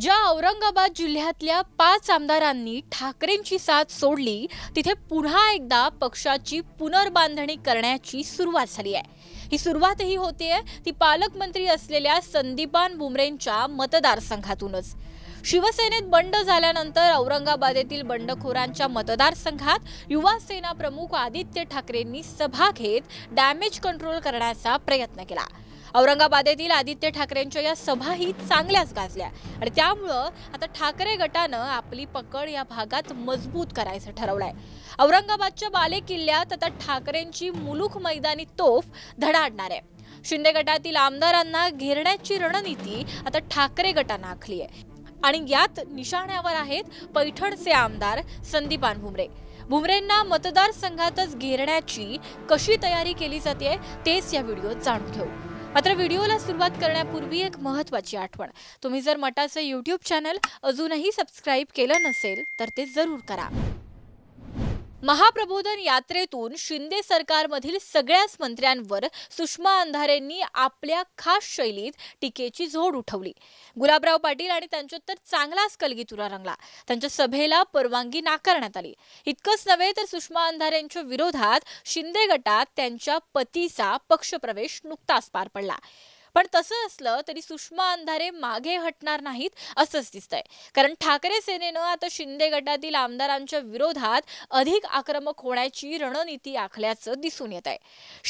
ज्या औरंगाबाद जिल्ह्यातल्या पाच आमदारांनी ठाकरेंची साथ सोडली तिथे पुन्हा एकदा पक्षाची पुनर्बांधणी करण्याची सुरुवात झाली आहे ही सुरुवातही होतीये ती पालकमंत्री असलेल्या संदीपान बुमरेंच्या मतदारसंघातूनच शिवसेनेत बंड झाल्यानंतर औरंगाबाद येथील बंडखोरांच्या मतदारसंघात युवा सेना प्रमुख आदित्य ठाकरेंनी सभा घेत डॅमेज कंट्रोल करण्याचा प्रयत्न केला औरंगाबाद येथील आदित्य ठाकरेंच्या या सभाही चांगल्याच गाजल्या आणि त्यामुळं आता ठाकरे गटानं आपली पकड या भागात मजबूत करायचं ठरवलंय औरंगाबादच्या बाले किल्ल्यात आता ठाकरेंची मुलूख मैदानी तोफ धडाडणार आहे शिंदे गटातील आमदारांना घेरण्याची रणनीती आता ठाकरे गटानं आखली आहे आणि यात निशाण्यावर आहेत पैठणचे आमदार संदीपान भुमरे भुमरेंना मतदारसंघातच घेरण्याची कशी तयारी केली जाते तेच या व्हिडिओत जाणून घेऊ मात्र व्हिडिओला सुरुवात करण्यापूर्वी एक महत्त्वाची आठवण तुम्ही जर मटाचं यूट्यूब चॅनल अजूनही सबस्क्राईब केलं नसेल तर ते जरूर करा महाप्रबोधन यात्रेतून शिंदे सरकारमधील सगळ्याच मंत्र्यांवर सुषमा अंधारेंनी आपल्या खास शैलीत टीकेची झोड उठवली गुलाबराव पाटील आणि त्यांच्या तर चांगलाच कलगीतुरा रंगला त्यांच्या सभेला परवानगी नाकारण्यात आली इतकंच नव्हे तर सुषमा अंधारेंच्या विरोधात शिंदे गटात त्यांच्या पतीचा पक्षप्रवेश नुकताच पार पडला पण तसं असलं तरी सुषमा अंधारे मागे हटणार नाहीत असंच दिसतंय कारण ठाकरे सेनेनं आता शिंदे गटातील आमदारांच्या विरोधात अधिक आक्रमक होण्याची रणनीती आखल्याचं दिसून येत आहे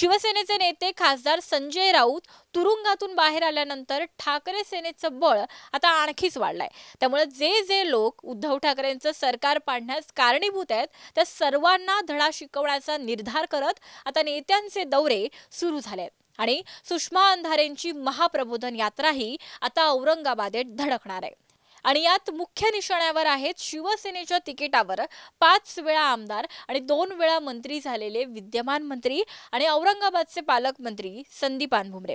शिवसेनेचे नेते खासदार संजय राऊत तुरुंगातून बाहेर आल्यानंतर ठाकरे सेनेचं बळ आता आणखीच वाढलंय त्यामुळे जे जे लोक उद्धव ठाकरेंचं सरकार पाडण्यास कारणीभूत आहेत त्या सर्वांना धडा शिकवण्याचा निर्धार करत आता नेत्यांचे दौरे सुरू झाले आहेत आणि सुषमा अंधारेंची महाप्रबोधन यात्रा ही आता औरंगाबादेत धडकणार आहे आणि यात मुख्य निशाण्यावर आहेत शिवसेनेच्या तिकिटावर पाच वेळा आमदार आणि दोन वेळा मंत्री झालेले विद्यमान मंत्री आणि औरंगाबादचे पालकमंत्री संदीपान भुमरे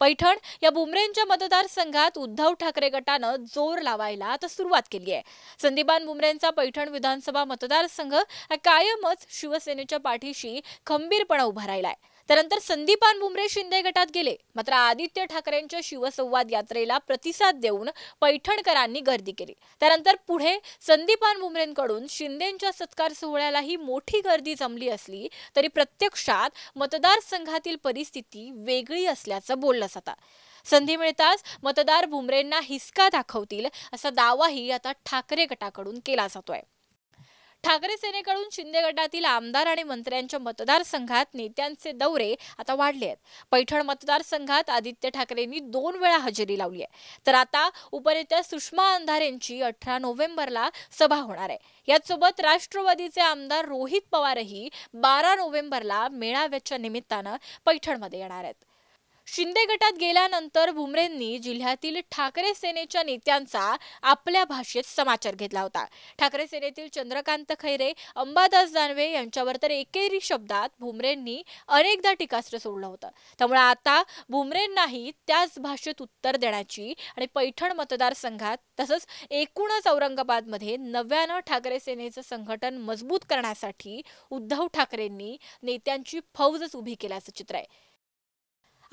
पैठण या बुमरेंच्या मतदारसंघात उद्धव ठाकरे गटानं जोर लावायला आता सुरुवात केली आहे संदीपान बुमरेंचा पैठण विधानसभा मतदारसंघ कायमच शिवसेनेच्या पाठीशी खंबीरपणा उभा राहिलाय त्यानंतर संदीपान बुमरे शिंदे गटात गेले मात्र आदित्य ठाकरेंच्या शिवसंवाद यात्रेला प्रतिसाद देऊन पैठणकरांनी गर्दी केली त्यानंतर पुढे संदीपान बुमरेंकडून शिंदेच्या सत्कार सोहळ्यालाही मोठी गर्दी जमली असली तरी प्रत्यक्षात मतदारसंघातील परिस्थिती वेगळी असल्याचं बोललं जातं संधी मिळताच मतदार बुमरेंना हिसका दाखवतील असा दावाही आता ठाकरे गटाकडून केला जातोय ठाकरे सेनेकडून शिंदे गटातील आमदार आणि मंत्र्यांच्या मतदारसंघात नेत्यांचे दौरे आता वाढले आहेत पैठण मतदारसंघात आदित्य ठाकरेंनी दोन वेळा हजेरी लावली आहे तर आता उपनेत्या सुषमा अंधारेंची अठरा नोव्हेंबरला सभा होणार आहे याचसोबत राष्ट्रवादीचे आमदार रोहित पवारही बारा नोव्हेंबरला मेळाव्याच्या निमित्तानं पैठणमध्ये येणार आहेत शिंदे गटात गेल्यानंतर भुमरेंनी जिल्ह्यातील ठाकरे सेनेच्या नेत्यांचा आपल्या भाषेत समाचार घेतला होता ठाकरे सेनेतील चंद्रकांत खैरे अंबादास दानवे यांच्यावर तर एकेरी शब्दात भुमरेंनी अनेकदा टीकास्त्र सोडलं होतं त्यामुळे आता भुमरेंनाही त्याच भाषेत उत्तर देण्याची आणि पैठण मतदारसंघात तसंच एकूणच औरंगाबादमध्ये नव्यानं ठाकरे सेनेचं संघटन मजबूत करण्यासाठी उद्धव ठाकरेंनी नेत्यांची फौजच उभी केल्याचं चित्र आहे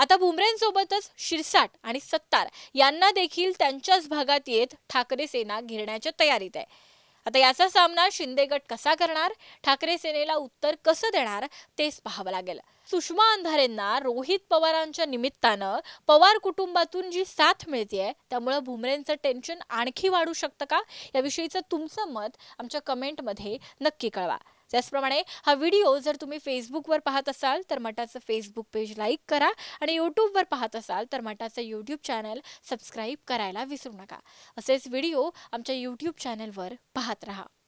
आता बुमरेंसोबतच शिरसाट आणि सत्तार यांना देखील त्यांच्याच भागात येत ठाकरे सेना घेरण्याच्या तयारीत आहे आता याचा सामना शिंदे गट कसा करणार ठाकरे सेनेला उत्तर कसं देणार तेच पाहावं लागेल सुषमा अंधारेंना रोहित पवारांच्या निमित्तानं पवार कुटुंबातून जी साथ मिळते त्यामुळे भुमरेंचं टेन्शन आणखी वाढू शकतं का याविषयीचं तुमचं मत आमच्या कमेंटमध्ये नक्की कळवा त्याचप्रमाणे हा व्हिडिओ जर तुम्ही फेसबुकवर पाहत असाल तर मटाचं फेसबुक पेज लाईक करा आणि यूट्यूबवर पाहत असाल तर मटाचं यूट्यूब चॅनल सबस्क्राईब करायला विसरू नका असेच व्हिडिओ आमच्या युट्यूब चॅनलवर पाहत राहा